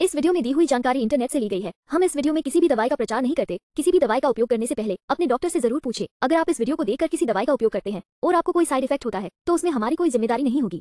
इस वीडियो में दी हुई जानकारी इंटरनेट से ली गई है हम इस वीडियो में किसी भी दवाई का प्रचार नहीं करते किसी भी दवाई का उपयोग करने से पहले अपने डॉक्टर से जरूर पूछे अगर आप इस वीडियो को देखकर किसी दवाई का उपयोग करते हैं और आपको कोई साइड इफेक्ट होता है तो उसमें हमारी कोई जिम्मेदारी नहीं होगी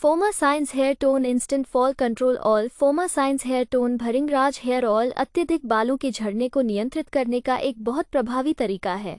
फोमा science hair tone instant fall control oil फोमा science hair tone Bhringraj hair oil अत्यधिक बालों के झड़ने को नियंत्रित करने का एक बहुत प्रभावी तरीका है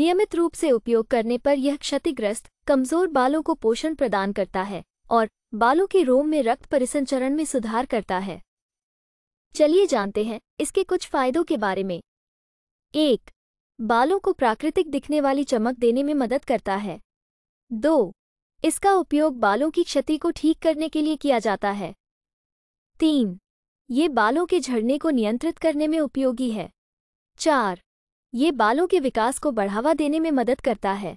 नियमित रूप से उपयोग करने पर यह क्षतिग्रस्त कमजोर बालों को पोषण प्रदान करता है और बालों के रोम में रक्त परिसंचरण में सुधार करता है चलिए जानते हैं इसके कुछ फायदों के बारे में एक बालों को प्राकृतिक दिखने वाली चमक देने में मदद करता है दो इसका उपयोग बालों की क्षति को ठीक करने के लिए किया जाता है तीन ये बालों के झड़ने को नियंत्रित करने में उपयोगी है चार ये बालों के विकास को बढ़ावा देने में मदद करता है